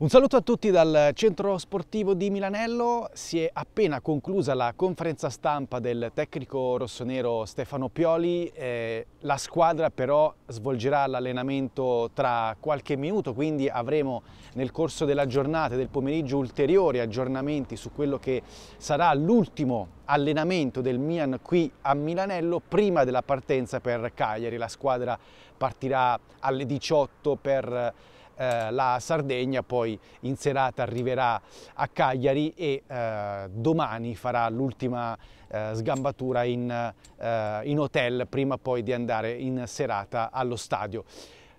Un saluto a tutti dal centro sportivo di Milanello. Si è appena conclusa la conferenza stampa del tecnico rossonero Stefano Pioli. Eh, la squadra però svolgerà l'allenamento tra qualche minuto, quindi avremo nel corso della giornata e del pomeriggio ulteriori aggiornamenti su quello che sarà l'ultimo allenamento del Mian qui a Milanello prima della partenza per Cagliari. La squadra partirà alle 18 per eh, la Sardegna, poi in serata arriverà a Cagliari e eh, domani farà l'ultima eh, sgambatura in, eh, in hotel prima poi di andare in serata allo stadio.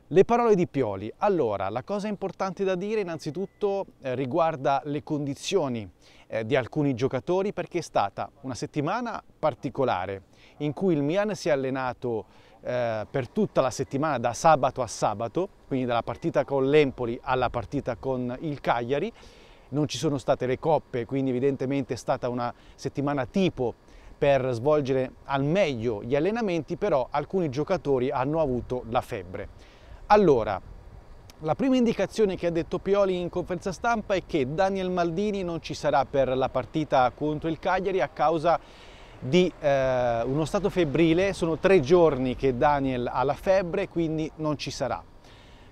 Le parole di Pioli. Allora, la cosa importante da dire innanzitutto eh, riguarda le condizioni eh, di alcuni giocatori perché è stata una settimana particolare in cui il Milan si è allenato eh, per tutta la settimana da sabato a sabato, quindi dalla partita con l'Empoli alla partita con il Cagliari. Non ci sono state le coppe, quindi evidentemente è stata una settimana tipo per svolgere al meglio gli allenamenti, però alcuni giocatori hanno avuto la febbre. Allora, la prima indicazione che ha detto Pioli in conferenza stampa è che Daniel Maldini non ci sarà per la partita contro il Cagliari a causa di eh, uno stato febbrile, sono tre giorni che Daniel ha la febbre, quindi non ci sarà.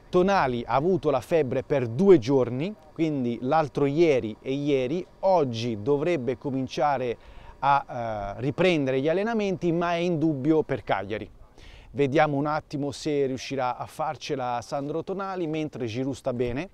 Tonali ha avuto la febbre per due giorni, quindi l'altro ieri e ieri, oggi dovrebbe cominciare a eh, riprendere gli allenamenti, ma è in dubbio per Cagliari. Vediamo un attimo se riuscirà a farcela Sandro Tonali, mentre Giroud sta bene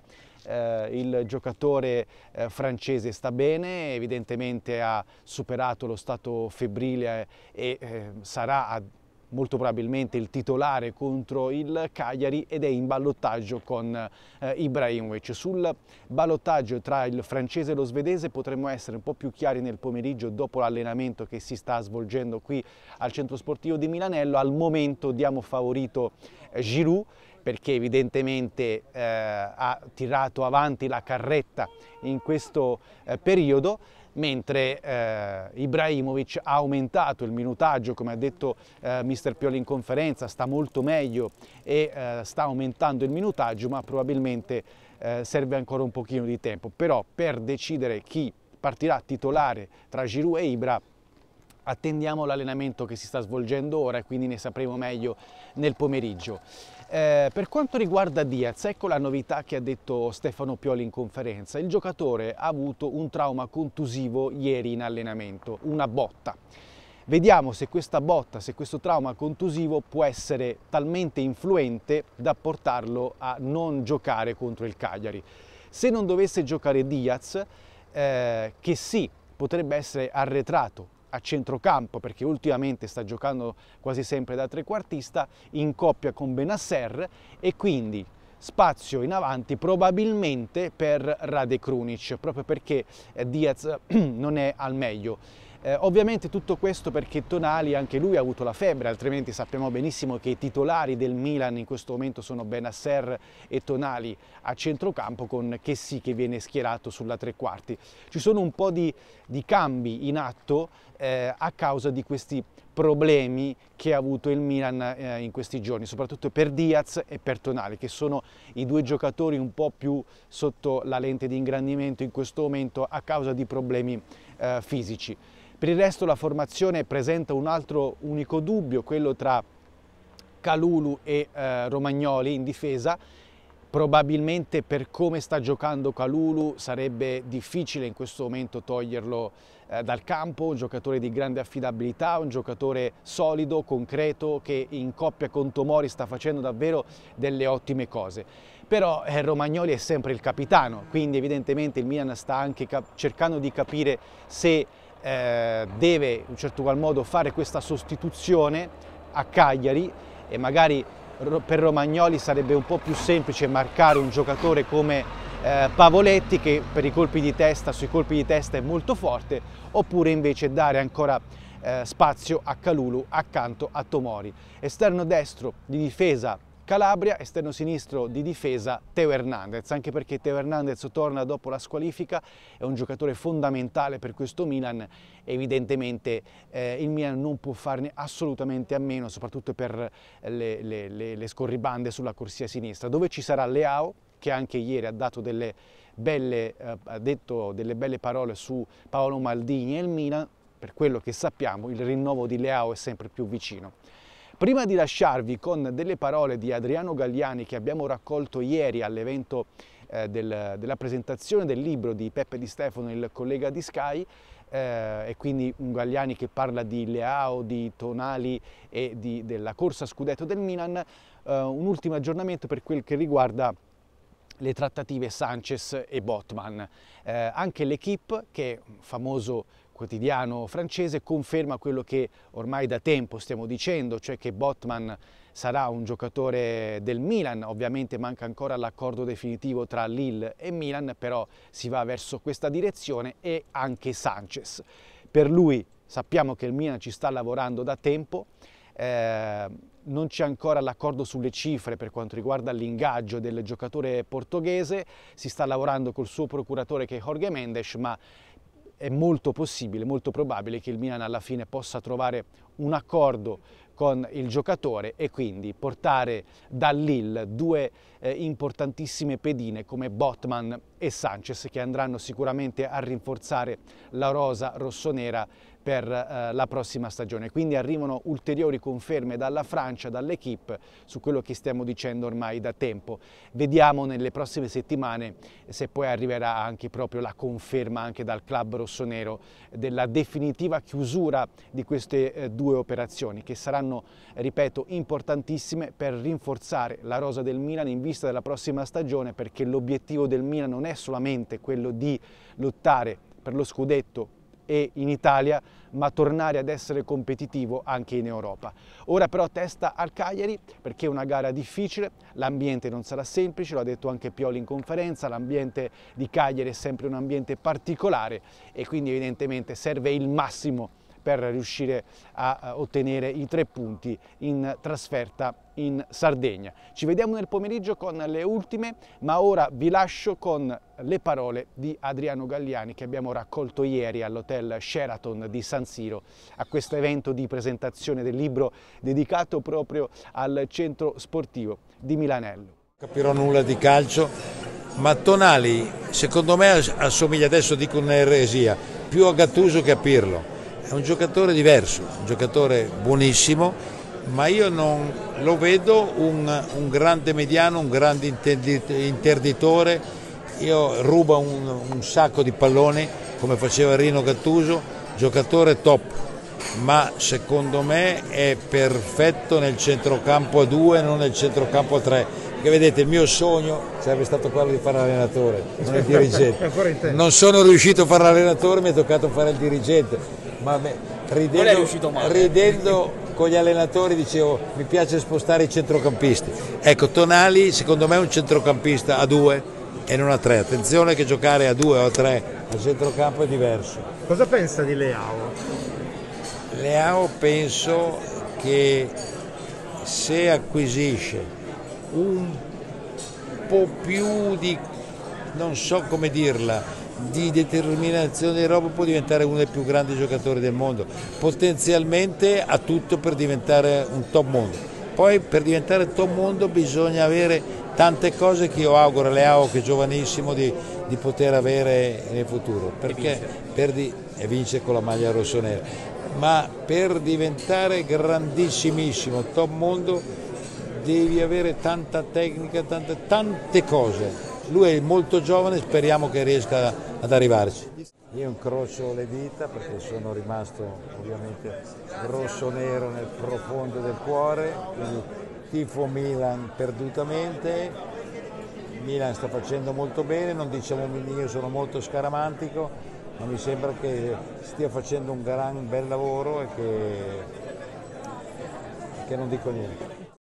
eh, il giocatore eh, francese sta bene, evidentemente ha superato lo stato febbrile eh, e eh, sarà a molto probabilmente il titolare contro il Cagliari ed è in ballottaggio con eh, Ibrahimovic. Sul ballottaggio tra il francese e lo svedese potremmo essere un po' più chiari nel pomeriggio dopo l'allenamento che si sta svolgendo qui al centro sportivo di Milanello. Al momento diamo favorito eh, Giroud perché evidentemente eh, ha tirato avanti la carretta in questo eh, periodo, mentre eh, Ibrahimovic ha aumentato il minutaggio, come ha detto eh, mister Pioli in conferenza, sta molto meglio e eh, sta aumentando il minutaggio, ma probabilmente eh, serve ancora un pochino di tempo. Però per decidere chi partirà titolare tra Giroud e Ibra attendiamo l'allenamento che si sta svolgendo ora e quindi ne sapremo meglio nel pomeriggio. Eh, per quanto riguarda Diaz, ecco la novità che ha detto Stefano Pioli in conferenza. Il giocatore ha avuto un trauma contusivo ieri in allenamento, una botta. Vediamo se questa botta, se questo trauma contusivo può essere talmente influente da portarlo a non giocare contro il Cagliari. Se non dovesse giocare Diaz, eh, che sì, potrebbe essere arretrato a centrocampo perché ultimamente sta giocando quasi sempre da trequartista in coppia con Benasser e quindi spazio in avanti probabilmente per Rade Krunic proprio perché eh, Diaz non è al meglio. Eh, ovviamente tutto questo perché Tonali anche lui ha avuto la febbre, altrimenti sappiamo benissimo che i titolari del Milan in questo momento sono Benasser e Tonali a centrocampo con Chessy che viene schierato sulla tre quarti. Ci sono un po' di, di cambi in atto eh, a causa di questi problemi che ha avuto il Milan eh, in questi giorni, soprattutto per Diaz e per Tonali, che sono i due giocatori un po' più sotto la lente di ingrandimento in questo momento a causa di problemi eh, fisici. Per il resto la formazione presenta un altro unico dubbio, quello tra Calulu e eh, Romagnoli in difesa, probabilmente per come sta giocando Calulu sarebbe difficile in questo momento toglierlo eh, dal campo, un giocatore di grande affidabilità, un giocatore solido, concreto, che in coppia con Tomori sta facendo davvero delle ottime cose. Però eh, Romagnoli è sempre il capitano, quindi evidentemente il Milan sta anche cercando di capire se eh, deve in un certo qual modo fare questa sostituzione a Cagliari e magari per Romagnoli sarebbe un po' più semplice marcare un giocatore come eh, Pavoletti che per i colpi di testa, sui colpi di testa è molto forte, oppure invece dare ancora eh, spazio a Calulu accanto a Tomori. Esterno destro di difesa Calabria, esterno sinistro di difesa, Teo Hernandez, anche perché Teo Hernandez torna dopo la squalifica, è un giocatore fondamentale per questo Milan, evidentemente eh, il Milan non può farne assolutamente a meno, soprattutto per eh, le, le, le, le scorribande sulla corsia sinistra, dove ci sarà Leao, che anche ieri ha dato delle belle, eh, ha detto delle belle parole su Paolo Maldini e il Milan, per quello che sappiamo il rinnovo di Leao è sempre più vicino. Prima di lasciarvi con delle parole di Adriano Gagliani che abbiamo raccolto ieri all'evento eh, del, della presentazione del libro di Peppe Di Stefano, il collega di Sky, eh, e quindi un Gagliani che parla di Leao, di Tonali e di, della corsa scudetto del Milan, eh, un ultimo aggiornamento per quel che riguarda le trattative Sanchez e Botman. Eh, anche l'Equipe, che è un famoso quotidiano francese, conferma quello che ormai da tempo stiamo dicendo, cioè che Botman sarà un giocatore del Milan, ovviamente manca ancora l'accordo definitivo tra Lille e Milan, però si va verso questa direzione e anche Sanchez. Per lui sappiamo che il Milan ci sta lavorando da tempo, eh, non c'è ancora l'accordo sulle cifre per quanto riguarda l'ingaggio del giocatore portoghese, si sta lavorando col suo procuratore che è Jorge Mendes, ma è molto possibile, molto probabile che il Milan alla fine possa trovare un accordo con il giocatore e quindi portare dall'IL due eh, importantissime pedine come Botman e Sanchez che andranno sicuramente a rinforzare la rosa rossonera per eh, la prossima stagione. Quindi arrivano ulteriori conferme dalla Francia, dall'equipe, su quello che stiamo dicendo ormai da tempo. Vediamo nelle prossime settimane se poi arriverà anche proprio la conferma anche dal club rossonero della definitiva chiusura di queste eh, due operazioni che saranno, ripeto, importantissime per rinforzare la rosa del Milan in vista della prossima stagione perché l'obiettivo del Milan non è solamente quello di lottare per lo scudetto e in Italia, ma tornare ad essere competitivo anche in Europa. Ora però testa al Cagliari perché è una gara difficile, l'ambiente non sarà semplice, lo ha detto anche Pioli in conferenza, l'ambiente di Cagliari è sempre un ambiente particolare e quindi evidentemente serve il massimo per riuscire a ottenere i tre punti in trasferta in Sardegna. Ci vediamo nel pomeriggio con le ultime, ma ora vi lascio con le parole di Adriano Galliani che abbiamo raccolto ieri all'hotel Sheraton di San Siro a questo evento di presentazione del libro dedicato proprio al centro sportivo di Milanello. Capirò nulla di calcio, ma Tonali secondo me assomiglia adesso dico un'eresia, più a Gattuso che a Pirlo è un giocatore diverso, un giocatore buonissimo, ma io non lo vedo un, un grande mediano, un grande interditore, io ruba un, un sacco di palloni come faceva Rino Gattuso, giocatore top, ma secondo me è perfetto nel centrocampo a 2 non nel centrocampo a 3 perché vedete il mio sogno sarebbe stato quello di fare l'allenatore non il dirigente non sono riuscito a fare l'allenatore mi è toccato fare il dirigente ma beh, ridendo, ridendo con gli allenatori dicevo mi piace spostare i centrocampisti. Ecco, Tonali secondo me è un centrocampista a due e non a tre. Attenzione che giocare a due o a tre al centrocampo è diverso. Cosa pensa di Leao? Leao penso che se acquisisce un po' più di, non so come dirla, di determinazione di roba può diventare uno dei più grandi giocatori del mondo, potenzialmente ha tutto per diventare un top mondo. Poi per diventare top mondo bisogna avere tante cose che io auguro a Leao che è giovanissimo di, di, poter avere nel futuro perché per di, e vince con la maglia rossonera ma per diventare grandissimissimo top mondo devi avere tanta tecnica tante, tante cose lui è molto giovane, speriamo che riesca ad arrivarci. Io incrocio le dita perché sono rimasto ovviamente rosso-nero nel profondo del cuore, quindi tifo Milan perdutamente. Milan sta facendo molto bene, non diciamo io sono molto scaramantico, ma mi sembra che stia facendo un gran bel lavoro e che, che non dico niente.